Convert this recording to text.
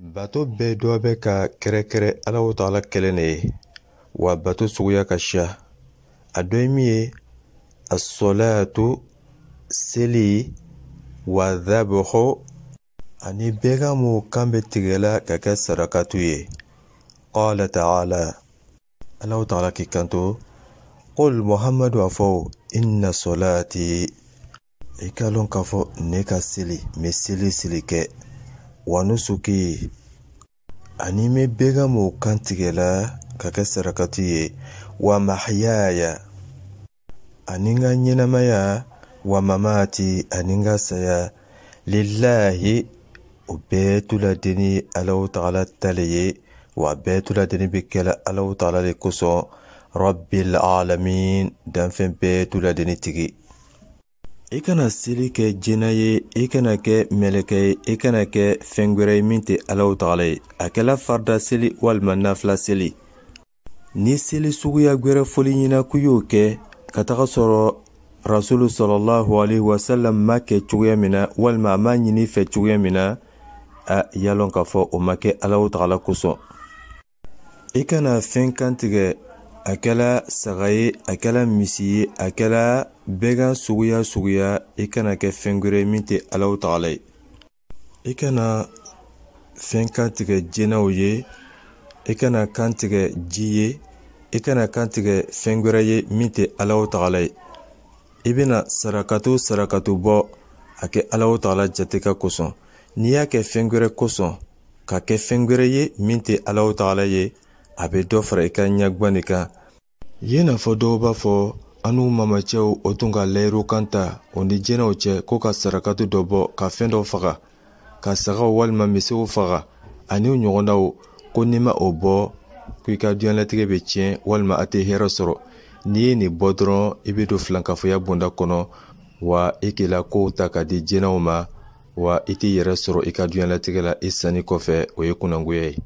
Bato bihi bɛ ka kɛrɛkɛrɛ Allahu taala kelen de ye wa bato suguya ka ca a dɔe min ye asɔlaatu seli wadhabuhu ani bɛɛ ka mo kam be tigɛla ka kɛ sarakatu ye qaala taala Allahu taala k'i kanto qul muhamadu a fɔ inna sɔlaati i ka lɔn k'a fɔ ne ka seli me seli seli kɛ wanusuki ani n bɛ kan tigɛla ka kɛ sarakati ye wa ani n ka ɲɛnamaya wa mamati ani n ka saya lillahi o bɛɛ tuladeni alaw tagala le ye wa bɛɛ tuladeni be kɛla alaw tagala le kosɔn rabbil alamin danfɛn bɛɛ tuladeni tigi i kana seli kɛ jɛna ye i kana kɛ mɛlɛkɛ ye i kana kɛ fɛn gwɛrɛ ye min tɛ alaw tagala ye a kɛla farida seli walima nafila seli ni seli suguya gwɛrɛ fɔli ɲina k'u y'o kɛ ka taga sɔrɔ rasulu sɔlɔlahu alaihi wasalam ma kɛ cogoya min na walima a m'a ɲini fɛ cogoya min na a yalɔn k'a fɔ o ma kɛ alaw tagala kosɔn i kana fɛn kantigɛ a kɛla saga ye a kɛla misi ye a kɛla bɛɛ ka suguya suguya i kana kɛ fɛn gwɛrɛ min tɛ alaw tagala ye i kana fɛn kan tigɛ jɛnɛw ye i kana kan tigɛ ji ye i kana kan tigɛ fɛn gwɛrɛ ye min tɛ alaw tagala ye i bena sarakato sarakato bɔ a kɛ alaw tagala jate ka kosɔn n'i y'a kɛ fɛn gwɛrɛ kosɔn ka kɛ fɛn gwɛrɛ ye min tɛ alaw tagala ye a bɛ dɔ fara i ka ɲɛguwan de kan yen n'a fɔ dɔw b'a fɔ an n'u mamacɛw o tun ka layiru kan ta o ni jɛnɛw cɛ ko ka sarakati dɔ bɔ ka fɛɛn dɔ faga ka sagaw walima misiw faga ani ɲɔgɔnnaw ko n'i ma o bɔ ko i ka duɲalatigɛ bɛ tiɲɛ walima a tɛ hɛɛrɛ sɔrɔ n'i ye nin bɔ dɔrɔn i be don filankafoya bonda kɔnɔ wa i k'i la kow ta ka di jɛnɛw ma wa i t'i yɛrɛ sɔrɔ i ka duɲalatigɛ la i sanni kɔfɛ o ye kunnangoya ye